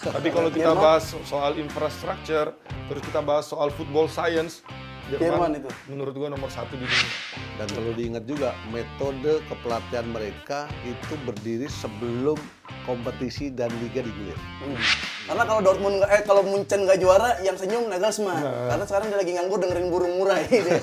Tapi kalau kita Jerman. bahas soal infrastruktur, terus kita bahas soal football science, Jerman, itu. menurut gua nomor satu di dunia. Dan perlu diingat juga metode kepelatihan mereka itu berdiri sebelum kompetisi dan liga digulir. Hmm. Karena kalau Dortmund eh kalau Munchen nggak juara, yang senyum Nagelsmann. Nah. Karena sekarang dia lagi nganggur dengerin burung murai.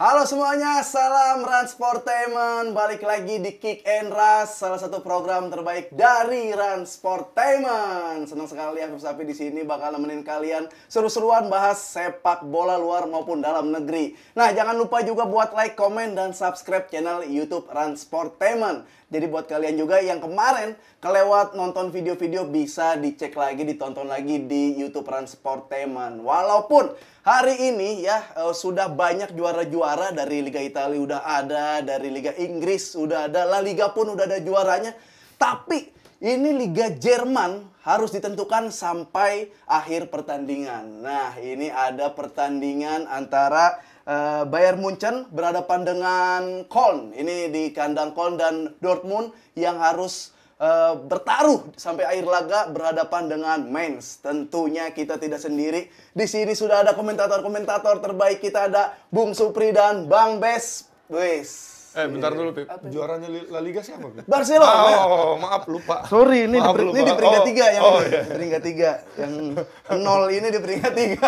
Halo semuanya, salam Ransportainment. Balik lagi di Kick and Rush, salah satu program terbaik dari Ransportainment. Senang sekali Afif Sapi di sini bakal nemenin kalian seru-seruan bahas sepak bola luar maupun dalam negeri. Nah, jangan lupa juga buat like, komen, dan subscribe channel YouTube Ransportainment. Jadi buat kalian juga yang kemarin kelewat nonton video-video bisa dicek lagi, ditonton lagi di YouTube Ransportainment. Walaupun Hari ini ya eh, sudah banyak juara-juara dari Liga Italia udah ada, dari Liga Inggris udah ada, La Liga pun udah ada juaranya. Tapi ini Liga Jerman harus ditentukan sampai akhir pertandingan. Nah, ini ada pertandingan antara uh, Bayern Munchen berhadapan dengan Köln. Ini di kandang Köln dan Dortmund yang harus Eh, bertaruh sampai akhir laga berhadapan dengan Mainz. Tentunya kita tidak sendiri. Di sini sudah ada komentator-komentator terbaik kita ada Bung Supri dan Bang Bes. Wes. Eh bentar dulu Pip. Apa? Juaranya La Liga siapa Pip? Barcelona. Oh, oh, oh, maaf lupa. Sorry ini maaf, di, lupa. ini di peringkat oh. tiga oh, yang oh, iya. peringkat tiga yang nol ini di peringkat tiga.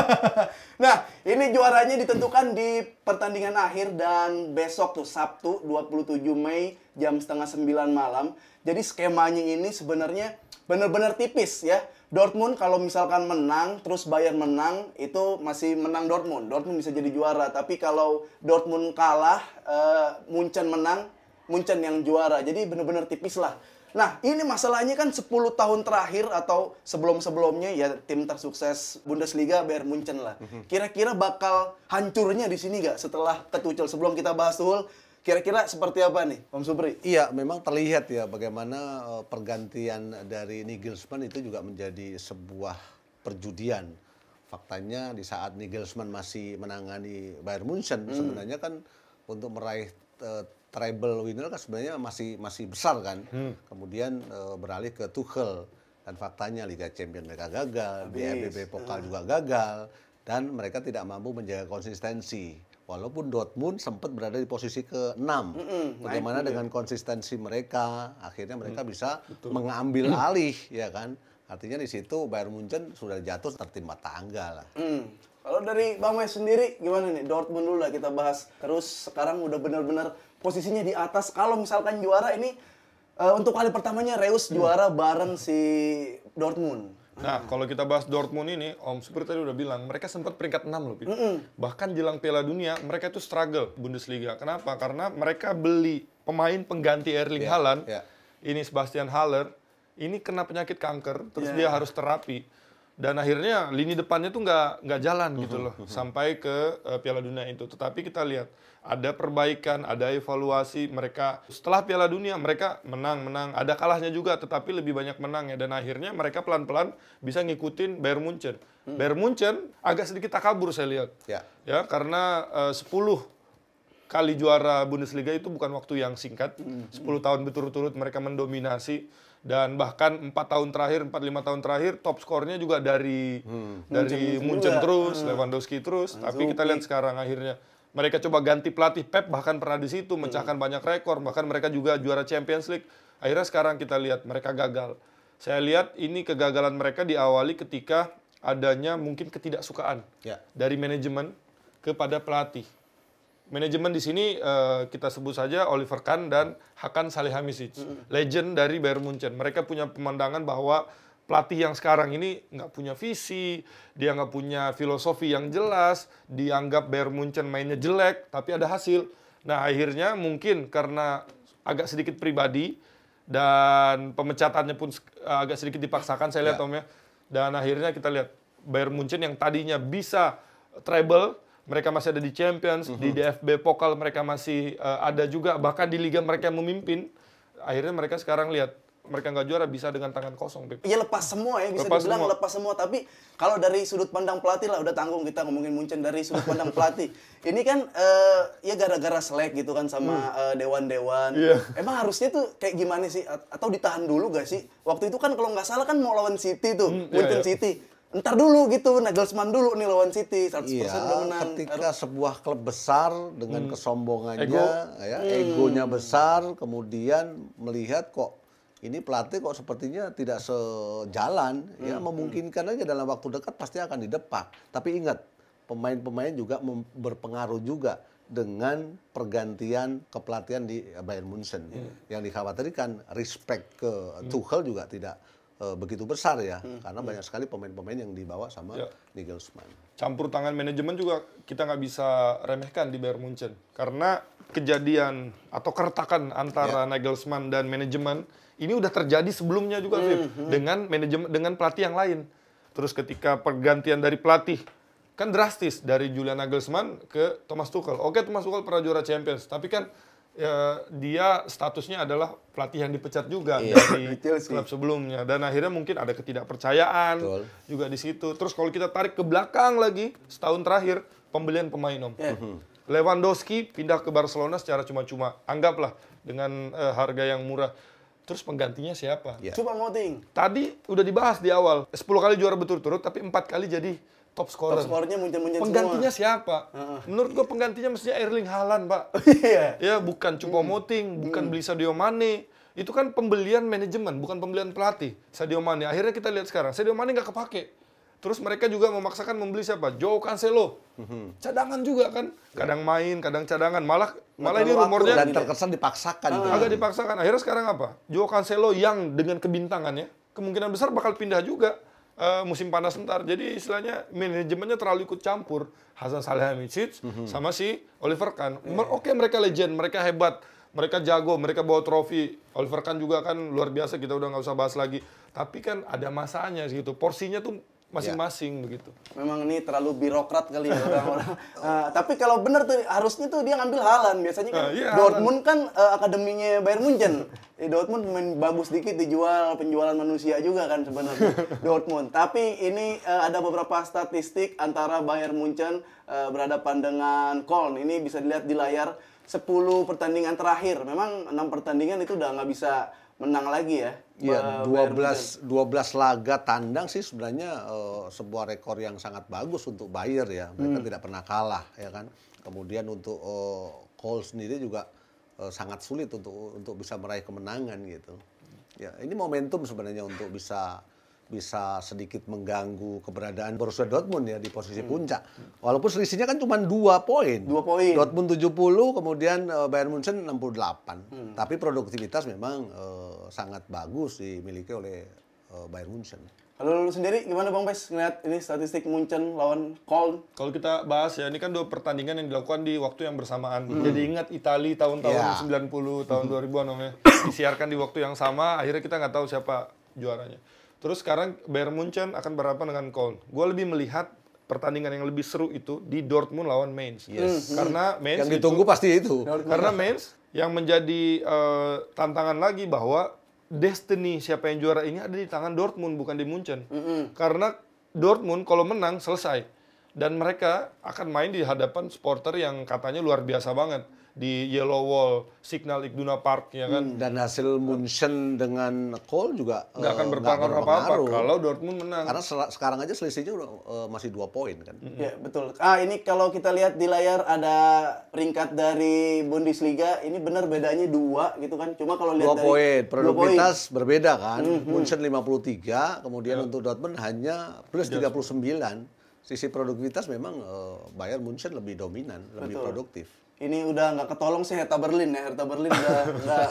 nah ini juaranya ditentukan di pertandingan akhir dan besok tuh Sabtu 27 Mei jam setengah sembilan malam. Jadi skemanya ini sebenarnya benar-benar tipis ya Dortmund kalau misalkan menang terus Bayern menang itu masih menang Dortmund. Dortmund bisa jadi juara, tapi kalau Dortmund kalah uh, Munchen menang, Munchen yang juara. Jadi bener-bener tipis lah. Nah, ini masalahnya kan 10 tahun terakhir atau sebelum-sebelumnya ya tim tersukses Bundesliga Bayern Munchen lah. Mhm. Kira-kira bakal hancurnya di sini nggak setelah ketucel Sebelum kita bahas tuh Kira-kira seperti apa nih, Om Supri? Iya, memang terlihat ya bagaimana eh, pergantian dari Nigelsman itu juga menjadi sebuah perjudian. Faktanya di saat Nigelsman masih menangani Bayern Munchen, hmm. sebenarnya kan untuk meraih uh, treble winner kan sebenarnya masih masih besar kan. Hmm. Kemudian uh, beralih ke Tuchel dan faktanya Liga Champions mereka gagal, BFB Pokal juga gagal dan mereka tidak mampu menjaga konsistensi walaupun Dortmund sempat berada di posisi ke-6. Mm-hmm. Bagaimana Naik, dengan ya. konsistensi mereka, akhirnya mereka mm. bisa Betul. mengambil mm. alih, ya kan? Artinya di situ Bayern Munchen sudah jatuh tertimpa tangga lah. Mm. Kalau dari Bang Wes sendiri gimana nih? Dortmund dulu lah kita bahas. Terus sekarang udah benar-benar posisinya di atas. Kalau misalkan juara ini uh, untuk kali pertamanya Reus juara bareng si Dortmund. Nah, kalau kita bahas Dortmund ini, Om Super tadi udah bilang mereka sempat peringkat 6 loh, -hmm. Bahkan jelang Piala Dunia mereka itu struggle Bundesliga. Kenapa? Karena mereka beli pemain pengganti Erling yeah. Haaland. Yeah. Ini Sebastian Haller, ini kena penyakit kanker, terus yeah. dia iya. harus terapi dan akhirnya lini depannya tuh nggak nggak jalan gitu mhm, loh mhm. sampai ke uh, Piala Dunia itu. Tetapi kita lihat ada perbaikan, ada evaluasi mereka setelah Piala Dunia mereka menang menang, ada kalahnya juga tetapi lebih banyak menang ya dan akhirnya mereka pelan-pelan bisa ngikutin Bayern Munchen. Hmm. Bayern Munchen agak sedikit takabur saya lihat. Ya. Ya karena eh, uh, 10 kali juara Bundesliga itu bukan waktu yang singkat. 10 mhm, tahun berturut-turut mereka mendominasi dan bahkan empat tahun terakhir empat lima tahun terakhir top skornya juga dari hmm. dari Munchen, terus hmm. Lewandowski terus Anzuki. Hmm. tapi kita lihat sekarang akhirnya mereka coba ganti pelatih Pep bahkan pernah di situ mencahkan hmm. banyak rekor bahkan mereka juga juara Champions League akhirnya sekarang kita lihat mereka gagal saya lihat ini kegagalan mereka diawali ketika adanya mungkin ketidaksukaan ya. dari manajemen kepada pelatih manajemen di sini uh, kita sebut saja Oliver Kahn dan Hakan Salihamidzic, mm-hmm. legend dari Bayern Munchen. Mereka punya pemandangan bahwa pelatih yang sekarang ini nggak punya visi, dia nggak punya filosofi yang jelas, dianggap Bayern Munchen mainnya jelek, tapi ada hasil. Nah akhirnya mungkin karena agak sedikit pribadi dan pemecatannya pun eh, agak sedikit dipaksakan saya lihat yeah. Om ya. Dan akhirnya kita lihat Bayern Munchen yang tadinya bisa treble mereka masih ada di Champions, mm -hmm. di mhm. DFB Pokal mereka masih uh, ada juga, bahkan di liga mereka yang memimpin. Akhirnya mereka sekarang lihat mereka nggak juara bisa dengan tangan kosong, Pip. Iya lepas semua ya, bisa lepas dibilang semua. lepas semua. Tapi kalau dari sudut pandang pelatih lah udah tanggung kita ngomongin Munchen dari sudut pandang pelatih. Ini kan uh, ya gara-gara selek gitu kan sama hmm. eh, dewan-dewan. Uh, iya. yeah. Emang harusnya tuh kayak gimana sih? atau ditahan dulu gak sih? Waktu itu kan kalau nggak salah kan mau lawan City tuh, hmm, iya, Munchen yeah, yeah. City ntar dulu gitu Nagelsmann dulu nih lawan City 100% iya, udah menang. Ketika sebuah klub besar dengan hmm. kesombongannya, Ego. ya, hmm. egonya besar, kemudian melihat kok ini pelatih kok sepertinya tidak sejalan, ya, hmm. ya memungkinkan hmm. aja dalam waktu dekat pasti akan didepak. Tapi ingat, pemain-pemain juga berpengaruh juga dengan pergantian kepelatihan di Bayern Munchen. Ya. Hmm. Yang dikhawatirkan respect ke hmm. Tuchel juga tidak uh, begitu besar ya hmm. karena hmm. banyak sekali pemain-pemain yang dibawa sama ya. Nagelsmann. Campur tangan manajemen juga kita nggak bisa remehkan di Bayern Munchen karena kejadian atau keretakan antara ya. Nagelsmann dan manajemen ini udah terjadi sebelumnya juga hmm. Fib, hmm. dengan manajemen dengan pelatih yang lain. Terus ketika pergantian dari pelatih kan drastis dari Julian Nagelsmann ke Thomas Tuchel. Oke Thomas Tuchel pernah juara Champions, tapi kan ya, dia statusnya adalah pelatih yang dipecat juga iya. dari klub sebelumnya dan akhirnya mungkin ada ketidakpercayaan Betul. juga di situ. Terus kalau kita tarik ke belakang lagi setahun terakhir pembelian pemain om. Yeah. Hmm. Lewandowski pindah ke Barcelona secara cuma-cuma. Anggaplah dengan uh, harga yang murah. Terus penggantinya siapa? Yeah. Cuma voting. Tadi udah dibahas di awal. 10 kali juara berturut-turut tapi empat kali jadi top scorer. Top scorernya muncul-muncul Penggantinya siapa? uh -huh. Menurut gua penggantinya mestinya Erling Haaland, Pak. Iya. ya, bukan Cupo hmm. Moting, bukan hmm. beli Sadio Mane. Itu kan pembelian manajemen, bukan pembelian pelatih. Sadio Mane. Akhirnya kita lihat sekarang, Sadio Mane nggak kepake. Terus mereka juga memaksakan membeli siapa? Joe Cancelo. Hmm. Cadangan juga kan. Kadang iya. main, kadang cadangan. Malah malah ini rumornya dan terkesan dipaksakan. Ah. Agak dipaksakan. Akhirnya sekarang apa? Joe Cancelo yang dengan kebintangannya kemungkinan besar bakal pindah juga uh, musim panas ntar. Jadi istilahnya manajemennya terlalu ikut campur Hasan Salihamidzic mm -hmm. sama si Oliver Kahn. Yeah. Iya. Oke okay, mereka legend, mereka hebat, mereka jago, mereka bawa trofi. Oliver Kahn juga kan luar biasa kita udah nggak usah bahas lagi. Tapi kan ada masanya gitu. Porsinya tuh masing-masing ya. begitu. Memang ini terlalu birokrat kali ya orang-orang. uh, tapi kalau benar tuh harusnya tuh dia ngambil Halan. Biasanya kan uh, yeah, iya, Dortmund kan uh, akademinya Bayern Munchen. eh, Dortmund main bagus dikit dijual penjualan manusia juga kan sebenarnya Dortmund. Tapi ini uh, ada beberapa statistik antara Bayern Munchen uh, berhadapan dengan Köln. Ini bisa dilihat di layar 10 pertandingan terakhir. Memang 6 pertandingan itu udah nggak bisa menang lagi ya. Iya, 12 12 laga tandang sih sebenarnya uh, sebuah rekor yang sangat bagus untuk Bayer ya. Mereka hmm. tidak pernah kalah ya kan. Kemudian untuk uh, Cole sendiri juga uh, sangat sulit untuk untuk bisa meraih kemenangan gitu. Ya, ini momentum sebenarnya untuk bisa bisa sedikit mengganggu keberadaan Borussia Dortmund ya di posisi hmm. puncak. Walaupun selisihnya kan cuma dua poin. Dua poin. Dortmund 70, kemudian eh, Bayern Munchen 68. Hmm. Tapi produktivitas memang uh, sangat bagus dimiliki oleh uh, Bayern Munchen. Kalau lu sendiri gimana Bang Pes ngeliat ini statistik Munchen lawan Köln? Kalau kita bahas ya ini kan dua pertandingan yang dilakukan di waktu yang bersamaan. Hmm. Jadi ingat Itali tahun-tahun yeah. Ya. 90, tahun 2000-an hmm. namanya disiarkan di waktu yang sama, akhirnya kita nggak tahu siapa juaranya. Terus sekarang Bayern Munchen akan berapa dengan Köln. Gue lebih melihat pertandingan yang lebih seru itu di Dortmund lawan Mainz. Yes. Hmm, karena hmm. Mainz yang ditunggu pasti itu. Karena Mainz yang menjadi uh, tantangan lagi bahwa destiny siapa yang juara ini ada di tangan Dortmund bukan di Munchen. Mm -hmm. Karena Dortmund kalau menang selesai dan mereka akan main di hadapan supporter yang katanya luar biasa banget di Yellow Wall, Signal Iduna Park ya kan. Hmm, dan hasil Munchen dengan Kohl juga nggak akan eh, berpengaruh apa-apa kalau Dortmund menang. Karena sekarang aja selisihnya udah uh, masih dua poin kan. Mm -hmm. Ya betul. Ah ini kalau kita lihat di layar ada peringkat dari Bundesliga ini benar bedanya dua gitu kan. Cuma kalau lihat dua poin produktivitas berbeda kan. Mm -hmm. Munchen 53, kemudian yeah. untuk Dortmund hanya plus 39 sisi produktivitas memang uh, Bayern Munchen lebih dominan, Betul. lebih produktif. Ini udah nggak ketolong sih Hertha Berlin ya. Hertha Berlin udah, udah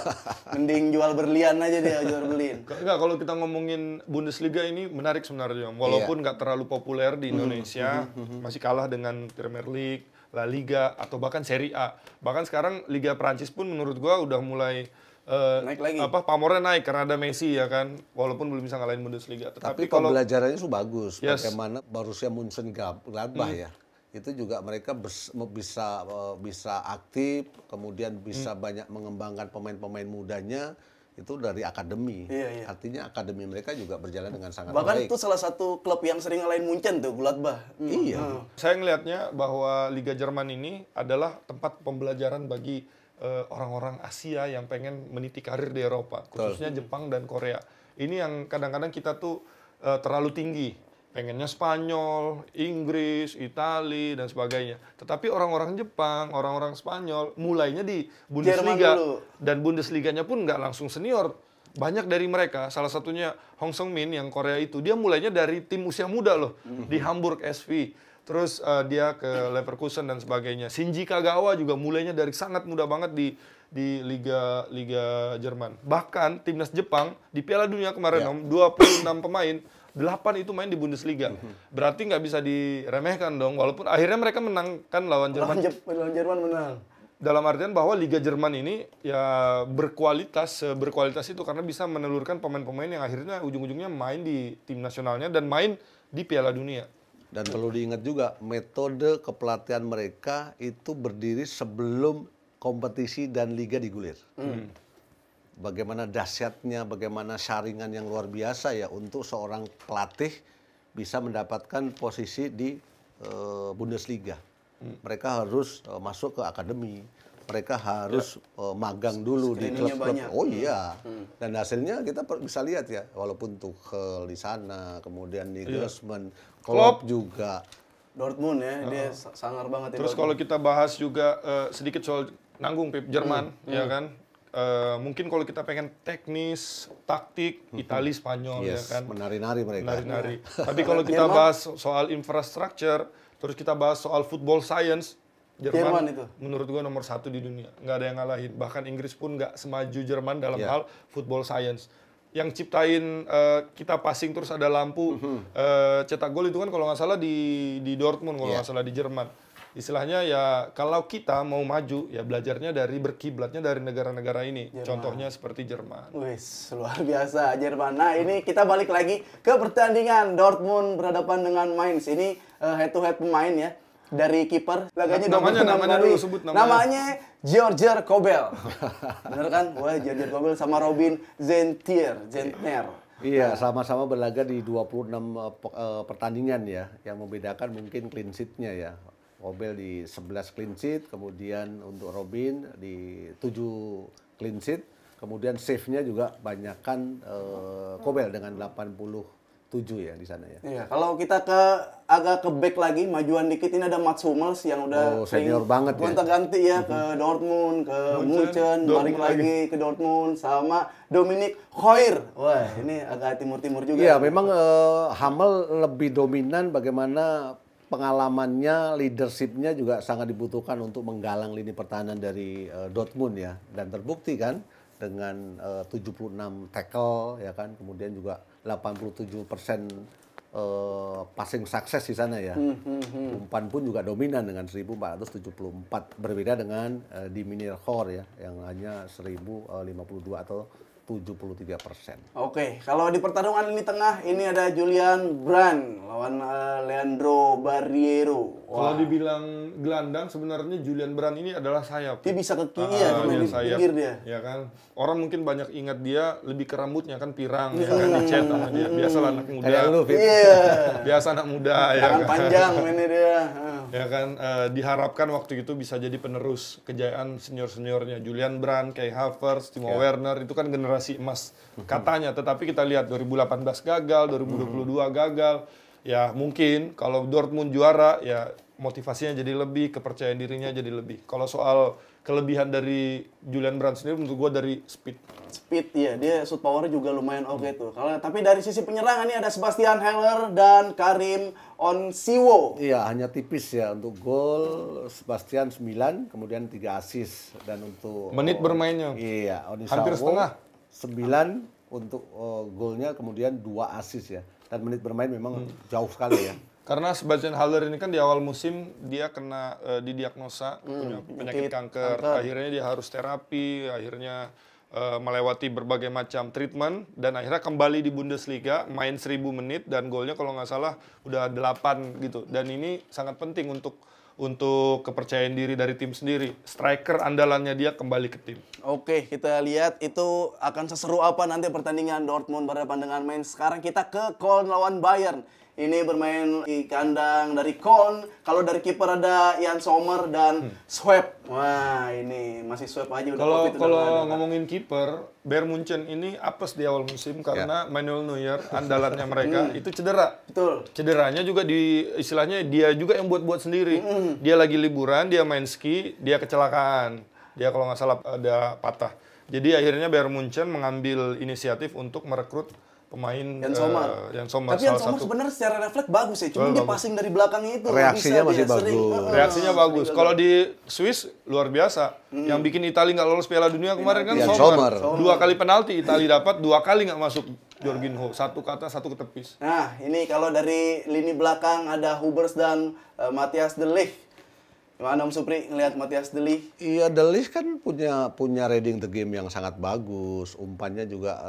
mending jual berlian aja dia jual Berlin. Enggak, kalau kita ngomongin Bundesliga ini menarik sebenarnya. Walaupun iya. nggak iya. terlalu populer di mhm, Indonesia, mhm, mhm, masih kalah dengan Premier League, La Liga atau bahkan Serie A. Bahkan sekarang Liga Prancis pun menurut gua udah mulai Eh, naik lagi. apa pamornya naik karena ada Messi ya kan walaupun belum bisa ngalahin Bundesliga tetapi tapi kalau pembelajarannya itu bagus yes. bagaimana Borussia Gladbach hmm. ya itu juga mereka bisa e, bisa aktif kemudian bisa hmm. banyak mengembangkan pemain-pemain mudanya itu dari akademi. Iya, iya. Artinya akademi mereka juga berjalan dengan sangat Bahkan baik. Bahkan itu salah satu klub yang sering ngalahin Munchen tuh, Gladbach. Hmm. Iya. Hmm. Saya ngelihatnya bahwa Liga Jerman ini adalah tempat pembelajaran bagi Eh, orang-orang uh, Asia yang pengen meniti karir di Eropa, khususnya Jepang dan Korea. Ini yang kadang-kadang kita tuh uh, terlalu tinggi, pengennya Spanyol, Inggris, Itali dan sebagainya. Tetapi orang-orang Jepang, orang-orang Spanyol mulainya di Bundesliga dan Bundesliganya pun nggak langsung senior. Banyak dari mereka, salah satunya Hong Song Min yang Korea itu, dia mulainya dari tim usia muda loh mm -hmm. di Hamburg SV terus uh, dia ke Leverkusen dan sebagainya. Shinji Kagawa juga mulainya dari sangat muda banget di di liga liga Jerman. Bahkan timnas Jepang di Piala Dunia kemarin yeah. Om 26 pemain 8 itu main di Bundesliga. Mhm. Berarti nggak bisa diremehkan dong walaupun akhirnya mereka menang kan lawan Jerman. lawan Jerman menang. Dalam artian bahwa liga Jerman ini ya berkualitas berkualitas itu karena bisa menelurkan pemain-pemain yang akhirnya ujung-ujungnya main di tim nasionalnya dan main di Piala Dunia. Dan perlu diingat juga metode kepelatihan mereka itu berdiri sebelum kompetisi dan liga digulir. Hmm. Bagaimana dahsyatnya, bagaimana saringan yang luar biasa ya untuk seorang pelatih bisa mendapatkan posisi di e, Bundesliga. Hmm. Mereka harus e, masuk ke akademi, mereka harus ya. uh, magang dulu di klub-klub. Oh hmm. iya. Hmm. Dan hasilnya kita bisa lihat ya, walaupun Tuchel di sana, kemudian di Nagelsmann, iya. yeah. Klopp juga. Dortmund ya, uh. dia sangar banget. Ya terus kalau kita bahas juga uh, sedikit soal nanggung Pip Jerman, hmm. ya hmm. kan? Uh, mungkin kalau kita pengen teknis, taktik, hmm. Itali, Spanyol, ya yes, ya kan? Menari-nari mereka. Menari-nari. Tapi kalau kita bahas soal infrastruktur, terus kita bahas soal football science, Jerman, Jerman itu. menurut gue nomor satu di dunia. Nggak ada yang ngalahin. Bahkan Inggris pun nggak semaju Jerman dalam yeah. hal football science. Yang ciptain uh, kita passing terus ada lampu mm-hmm. uh, cetak gol itu kan kalau nggak salah di di Dortmund kalau yeah. nggak salah di Jerman. Istilahnya ya kalau kita mau maju ya belajarnya dari berkiblatnya dari negara-negara ini. Jerman. Contohnya seperti Jerman. Wis, luar biasa Jerman. Nah, ini kita balik lagi ke pertandingan Dortmund berhadapan dengan Mainz. Ini to eh, head to head pemain ya dari kiper. Laganya namanya namanya dulu sebut namanya. Namanya Georgier Kobel. Bener kan? Wah, Georgier Kobel sama Robin Zentier, Zentner. Iya, sama-sama berlaga di 26 uh, eh, eh, pertandingan ya. Yang membedakan mungkin clean sheet-nya ya. Kobel di 11 clean sheet, kemudian untuk Robin di 7 clean sheet, kemudian save-nya juga banyakkan uh, eh, Kobel dengan 80 tujuh ya di sana ya. Iya, kalau kita ke agak ke back lagi, majuan dikit ini ada Mats Hummels yang udah oh, senior banget ya. Gonta ganti ya ke mm-hmm. Dortmund, ke Munchen, balik lagi ke Dortmund sama Dominic Hoyer. Wah, ini agak timur-timur juga. Iya, memang uh, eh, Hummel lebih dominan bagaimana pengalamannya, leadershipnya juga sangat dibutuhkan untuk menggalang lini pertahanan dari uh, Dortmund ya dan terbukti kan dengan eh, uh, 76 tackle ya kan, kemudian juga 87 persen uh, passing sukses di sana ya. Hmm, hmm, hmm. Umpan pun juga dominan dengan 1474 berbeda dengan uh, di Minir ya yang hanya 1052 eh, atau 73 persen. Oke, kalau di pertarungan ini tengah ini ada Julian Brand lawan uh, Leandro Barriero. Kalau dibilang gelandang sebenarnya Julian Brand ini adalah sayap. Dia bisa ke kiri ah, ya, uh, di sayap. pinggir dia. Ya kan. Orang mungkin banyak ingat dia lebih ke rambutnya kan pirang ya kan dicet sama Biasalah anak muda. Kayak Yeah. Biasa anak muda ya kan. panjang ini dia ya kan uh, diharapkan waktu itu bisa jadi penerus kejayaan senior seniornya Julian Brand, Kai Havertz, Timo yeah. Werner itu kan generasi emas mm -hmm. katanya. Tetapi kita lihat 2018 gagal, 2022 mm -hmm. gagal. Ya mungkin kalau Dortmund juara ya motivasinya jadi lebih, kepercayaan dirinya jadi lebih. Kalau soal kelebihan dari Julian Brand sendiri menurut gue dari speed. Speed ya, dia shoot power juga lumayan oke okay hmm. tuh. Kalau tapi dari sisi penyerangan ini ada Sebastian Heller dan Karim Onsiwo. Iya, hanya tipis ya untuk gol Sebastian 9, kemudian 3 assist dan untuk menit oh, bermainnya. Iya, Onisawo hampir setengah 9 untuk uh, golnya kemudian 2 assist ya. Dan menit bermain memang hmm. jauh sekali ya. Karena Sebastian Haller ini kan di awal musim dia kena uh, didiagnosa hmm, penyakit kanker. kanker, akhirnya dia harus terapi, akhirnya uh, melewati berbagai macam treatment dan akhirnya kembali di Bundesliga main 1000 menit dan golnya kalau nggak salah udah 8 gitu. Dan ini sangat penting untuk untuk kepercayaan diri dari tim sendiri. Striker andalannya dia kembali ke tim. Oke, kita lihat itu akan seseru apa nanti pertandingan Dortmund berhadapan dengan Main. Sekarang kita ke Köln lawan Bayern ini bermain di kandang dari Kon. Kalau dari kiper ada Ian Sommer dan hmm. Swep. Wah, ini masih Swep aja udah Kalau kalau ngomongin kiper, Bayern Munchen ini apes di awal musim ya. karena yeah. Manuel Neuer andalannya mereka hmm. itu cedera. Betul. Cederanya juga di istilahnya dia juga yang buat-buat sendiri. Hmm. Dia lagi liburan, dia main ski, dia kecelakaan. Dia kalau nggak salah ada patah. Jadi akhirnya Bayern Munchen mengambil inisiatif untuk merekrut pemain yang Somar. Uh, Yan Somar Tapi yang Somar sebenarnya secara refleks bagus ya, cuma dia passing dari belakang itu. Reaksinya masih bagus. Sering, Reaksinya bagus. Kalau di Swiss luar biasa. Hmm. Yang bikin Italia nggak lolos Piala Dunia kemarin kan iya, Somar. Somar. Dua kali penalti Italia dapat, dua kali nggak masuk Jorginho, satu kata satu ketepis. Nah, ini kalau dari lini belakang ada Hubers dan uh, eh, Matthias De Gimana Om Supri ngelihat Matias Deli. Iya, Delis kan punya punya reading the game yang sangat bagus. Umpannya juga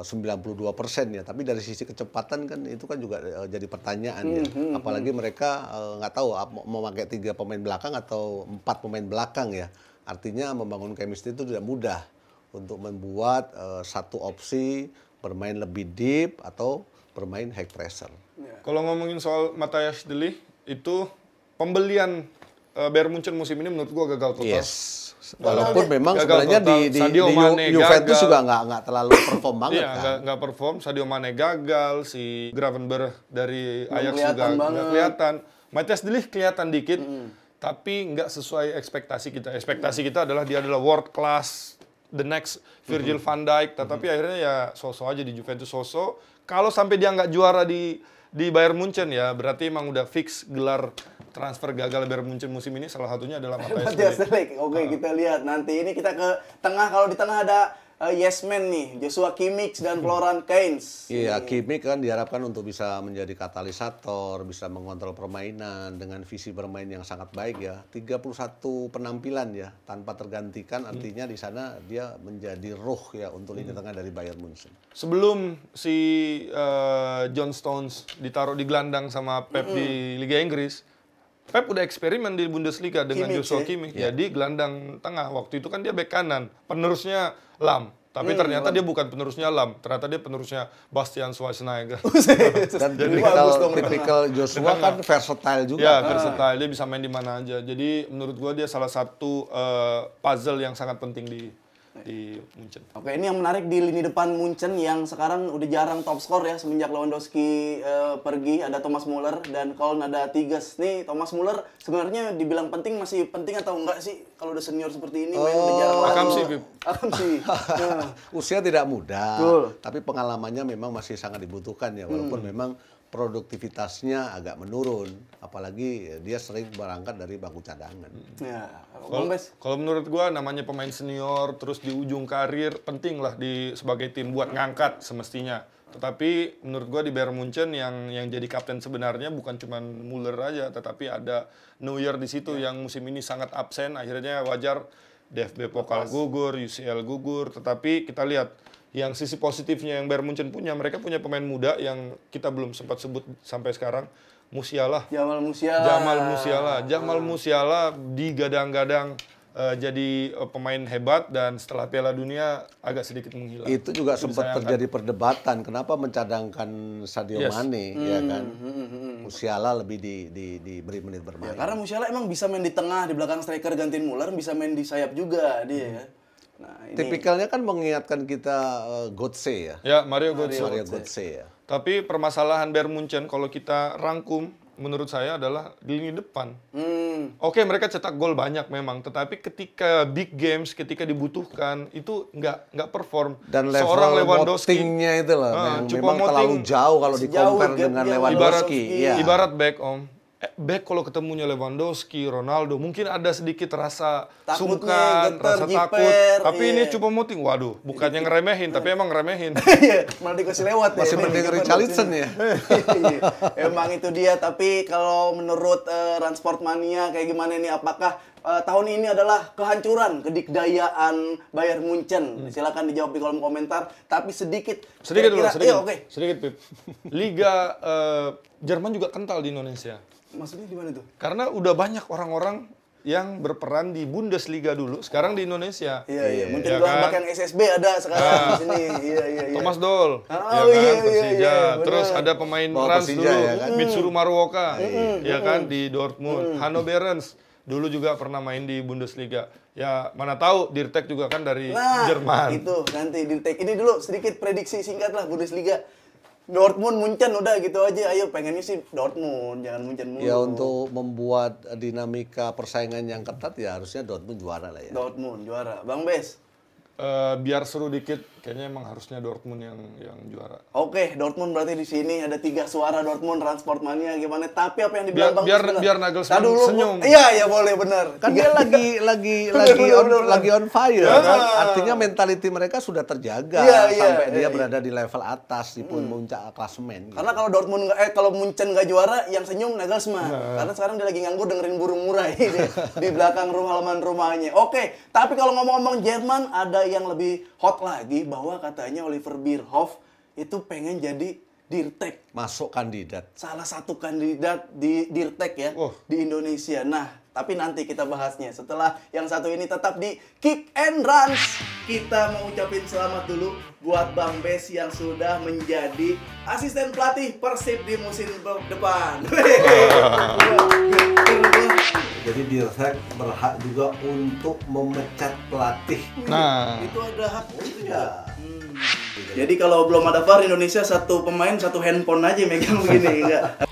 eh, uh, 92% ya, tapi dari sisi kecepatan kan itu kan juga uh, jadi pertanyaan ya. hmm, ya. Hmm, Apalagi hmm. mereka eh, nggak uh, tahu mau pakai tiga pemain belakang atau empat pemain belakang ya. Artinya membangun chemistry itu tidak mudah untuk membuat uh, satu opsi bermain lebih deep atau bermain high pressure. Ya. Kalau ngomongin soal Matias Deli itu pembelian Eh, Bayern Munchen musim ini menurut gua gagal total. Yes. Walaupun gagal memang gagal sebenarnya total. di, di, di Juventus juga nggak nggak terlalu perform iya, banget iya, kan. Nggak perform, Sadio Mane gagal, si Gravenberg dari Ajax juga nggak kelihatan. Matias Delih kelihatan dikit, mm. tapi nggak sesuai ekspektasi kita. Ekspektasi kita adalah dia adalah world class, the next Virgil mm -hmm. van Dijk. Tetapi mm -hmm. akhirnya ya sosok aja di Juventus sosok. Kalau sampai dia nggak juara di di Bayern Munchen ya berarti emang udah fix gelar transfer gagal Bayern Munchen musim ini salah satunya adalah Matthias Delik. Oke, ah. kita lihat nanti ini kita ke tengah kalau di tengah ada uh, yes man nih, Joshua Kimmich dan hmm. Florian Kainz. Iya, Kimmich kan diharapkan untuk bisa menjadi katalisator, bisa mengontrol permainan dengan visi bermain yang sangat baik ya. 31 penampilan ya, tanpa tergantikan hmm. artinya di sana dia menjadi ruh ya untuk lini hmm. tengah dari Bayern Munchen. Sebelum si uh, John Stones ditaruh di gelandang sama Pep hmm. di Liga Inggris, Pep udah eksperimen di Bundesliga dengan Kimmich, Joshua ya. Kimmich. Ya. Jadi gelandang tengah waktu itu kan dia bek kanan, penerusnya Lam. Tapi hmm, ternyata lam. dia bukan penerusnya Lam, ternyata dia penerusnya Bastian Schweinsteiger. Dan jadi kalau tipikal Joshua kan versatile juga. Ya, ah. versatile. Dia bisa main di mana aja. Jadi menurut gua dia salah satu uh, puzzle yang sangat penting di Iya. di Munchen. Oke, ini yang menarik di lini depan Munchen yang sekarang udah jarang top skor ya semenjak Lewandowski uh, pergi ada Thomas Muller dan kalau ada Tigas. Nih Thomas Muller sebenarnya dibilang penting masih penting atau enggak sih kalau udah senior seperti ini oh, udah jarang. Akam sih, Bib. Akam sih. Nah. Usia tidak muda, cool. tapi pengalamannya memang masih sangat dibutuhkan ya walaupun hmm. memang produktivitasnya agak menurun, apalagi ya, dia sering berangkat dari bangku cadangan. Ya, kalau menurut gua namanya pemain senior terus di ujung karir penting lah di sebagai tim buat ngangkat semestinya. Tetapi menurut gua di Bayern Munchen yang yang jadi kapten sebenarnya bukan cuma Muller aja, tetapi ada Neuer di situ ya. yang musim ini sangat absen, akhirnya wajar DFB Pokal gugur, UCL gugur, tetapi kita lihat yang sisi positifnya yang Bayern Munchen punya, mereka punya pemain muda yang kita belum sempat sebut sampai sekarang. Musiala. Jamal Musiala. Jamal Musiala. Jamal Musiala digadang-gadang uh, jadi uh, pemain hebat dan setelah Piala Dunia agak sedikit menghilang. Itu juga jadi sempat terjadi perdebatan kenapa mencadangkan Sadio yes. Mane ya hmm. ya kan. Hmm, hmm, hmm, Musiala lebih di, di, diberi menit bermain. Ya, karena Musiala emang bisa main di tengah, di belakang striker gantiin Muller, bisa main di sayap juga dia hmm. ya. Nah, Tipikalnya kan mengingatkan kita uh, eh, Godse ya. Ya, Mario Godse. Mario Godse ya. Tapi permasalahan Bayern Munchen kalau kita rangkum menurut saya adalah di lini depan. Hmm. Oke, mereka cetak gol banyak memang, tetapi ketika big games, ketika dibutuhkan itu nggak nggak perform. Dan level seorang Lewandowski itu lah, uh, memang, memang terlalu jauh kalau di dengan Lewandowski. Iya. Ibarat, ya. ibarat back om Eh, back kalau ketemunya Lewandowski, Ronaldo, mungkin ada sedikit rasa Takutnya, sungkan, geter, rasa jiper, takut. Tapi ini iya. cuma muting. Waduh, bukannya iya. ngeremehin, tapi emang ngeremehin. Iya, malah dikasih lewat ya. Masih mendengar mending kan Richarlison ya. emang itu dia. Tapi kalau menurut uh, eh, Transport Mania kayak gimana ini Apakah uh, tahun ini adalah kehancuran kedikdayaan Bayern Munchen. Hmm. Silakan dijawab di kolom komentar. Tapi sedikit. Sedikit kira -kira, dulu. Sedikit. Eh, oke. Okay. Sedikit Pip. Liga uh, Jerman juga kental di Indonesia. Maksudnya di mana tuh? Karena udah banyak orang-orang yang berperan di Bundesliga dulu, sekarang di Indonesia. Iya iya, iya mungkin ya kan? bahkan SSB ada sekarang nah. di sini. Iya iya iya. Thomas Doll. Ah, iya oh, ya kan iya, iya, Persija. Iya, iya, Terus ada pemain Bawa Rans Persija, dulu, ya kan? Mitsuru Maruoka. Iya, iya, iya kan di Dortmund, Hanno Behrens. Dulu juga pernah main di Bundesliga. Ya, mana tahu Dirtek juga kan dari nah, Jerman. itu nanti Dirtek. Ini dulu sedikit prediksi singkat lah Bundesliga. Dortmund, Munchen udah gitu aja. Ayo pengennya sih Dortmund, jangan Munchen mulu. Ya untuk membuat dinamika persaingan yang ketat ya harusnya Dortmund juara lah ya. Dortmund juara. Bang Bes, Eh, biar seru dikit, kayaknya emang harusnya Dortmund yang yang juara. Oke, okay, Dortmund berarti di sini ada tiga suara Dortmund Transport Mania gimana? Tapi apa yang dibilang biar, Bang Biar biar Nagelsmann senyum. Iya, iya boleh benar. Kan dia iya. lagi lagi lagi on, lagi on fire ya. kan. Artinya mentality mereka sudah terjaga ya, sampai ya, dia ya, berada di level atas di hmm. puncak klasemen. Gitu. Karena kalau Dortmund eh kalau Munchen gak juara, yang senyum Nagelsmann. Ya. Karena sekarang dia lagi nganggur dengerin burung murai di, di belakang rumah rumahnya. Oke, okay, tapi kalau ngomong-ngomong Jerman ada yang lebih hot lagi bahwa katanya Oliver Bierhoff itu pengen jadi Dirtek. Masuk kandidat. Salah satu kandidat di Dirtek ya, oh. di Indonesia. Nah, tapi nanti kita bahasnya setelah yang satu ini tetap di Kick and Run, Kita mau ucapin selamat dulu buat Bang Bes yang sudah menjadi asisten pelatih Persib di musim depan. Jadi Dirtek berhak juga untuk memecat pelatih. Nah, itu ada hak itu ya. Iya. Jadi kalau belum ada VAR Indonesia satu pemain satu handphone aja megang begini enggak.